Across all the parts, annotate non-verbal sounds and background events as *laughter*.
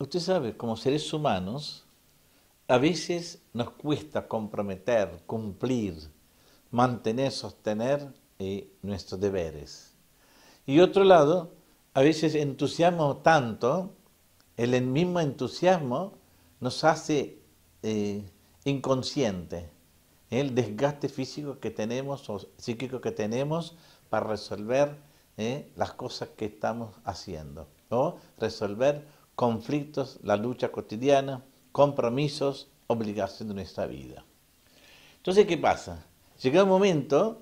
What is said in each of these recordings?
Usted sabe, como seres humanos, a veces nos cuesta comprometer, cumplir, mantener, sostener eh, nuestros deberes. Y otro lado, a veces entusiasmo tanto, el mismo entusiasmo nos hace eh, inconsciente el desgaste físico que tenemos o psíquico que tenemos para resolver eh, las cosas que estamos haciendo o resolver conflictos, la lucha cotidiana, compromisos, obligación de nuestra vida. Entonces, ¿qué pasa? Llega un momento,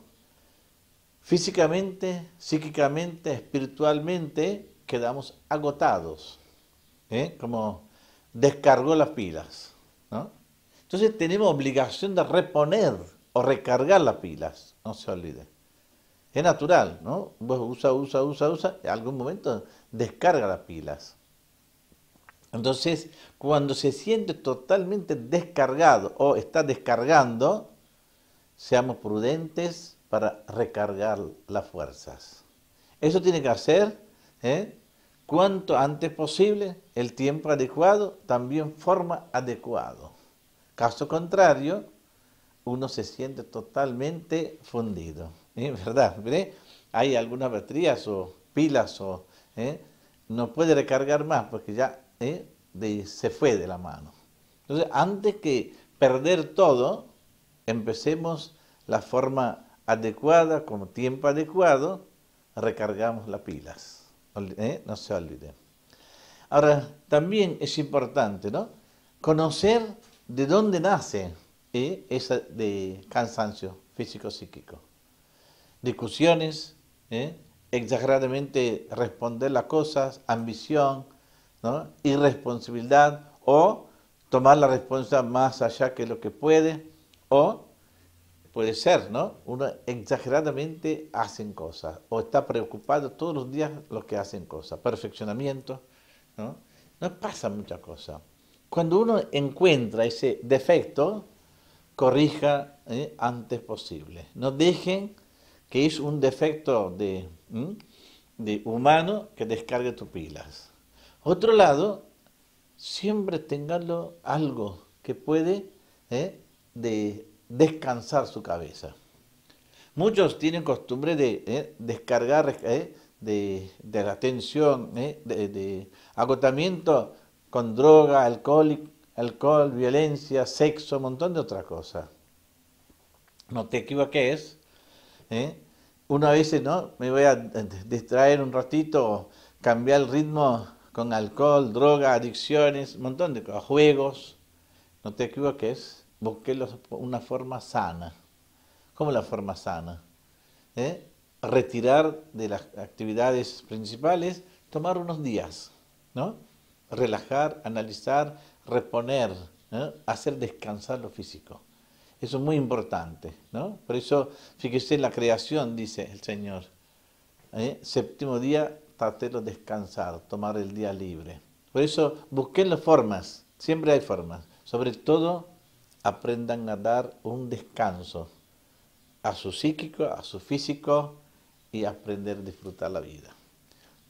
físicamente, psíquicamente, espiritualmente, quedamos agotados, ¿eh? como descargó las pilas. Entonces tenemos obligación de reponer o recargar las pilas, no se olvide. Es natural, ¿no? usa, usa, usa, usa, en algún momento descarga las pilas. Entonces, cuando se siente totalmente descargado o está descargando, seamos prudentes para recargar las fuerzas. Eso tiene que hacer ¿eh? cuanto antes posible, el tiempo adecuado, también forma adecuado. Caso contrario, uno se siente totalmente fundido. ¿eh? *laughs* ¿Verdad? Hay algunas baterías o pilas o ¿eh? no puede recargar más porque ya ¿eh? de, se fue de la mano. Entonces, antes que perder todo, empecemos la forma adecuada, con tiempo adecuado, recargamos las pilas. No ¿eh? se olviden. Ahora, también es importante, ¿no? Conocer de dónde nace ¿eh? ese de cansancio físico-psíquico. Discusiones, exageradamente responder las cosas, ambición, irresponsabilidad o tomar la responsabilidad más allá que lo que puede o puede ser, ¿no? Uno exageradamente hacen cosas o está preocupado todos los días lo que hacen cosas, perfeccionamiento, ¿no? No pasa mucha cosa. Cuando uno encuentra ese defecto, corrija ¿eh? antes posible. No dejen que es un defecto de, humano que descargue tus pilas. Otro lado, siempre tenganlo algo que puede ¿eh? de descansar su cabeza. Muchos tienen costumbre de ¿eh? descargar ¿eh? de, la tensión, de, agotamiento con droga, alcohol, alcohol, violencia, sexo, un montón de otras cosas. No te equivoques. Una vez, ¿no? Me voy a distraer un ratito, cambiar el ritmo con alcohol, droga, adicciones, un montón de cosas, juegos. No te equivoques, busqué una forma sana. ¿Cómo la forma sana? ¿Eh? Retirar de las actividades principales, tomar unos días, ¿no? Relajar, analizar, reponer, ¿eh? hacer descansar lo físico. Eso es muy importante, ¿no? Por eso, fíjese, en la creación, dice el Señor. ¿eh? Séptimo día traté descansar, tomar el día libre. Por eso busquen las formas, siempre hay formas. Sobre todo, aprendan a dar un descanso a su psíquico, a su físico y aprender a disfrutar la vida.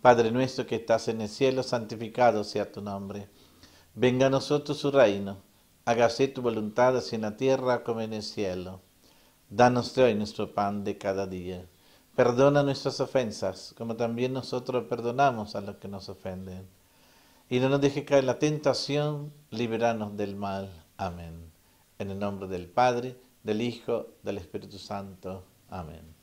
Padre nuestro que estás en el cielo, santificado sea tu nombre. Venga a nosotros su reino. Hágase tu voluntad así en la tierra como en el cielo. Danos hoy nuestro pan de cada día Perdona nuestras ofensas, como también nosotros perdonamos a los que nos ofenden. Y no nos deje caer la tentación, liberanos del mal. Amén. En el nombre del Padre, del Hijo, del Espíritu Santo. Amén.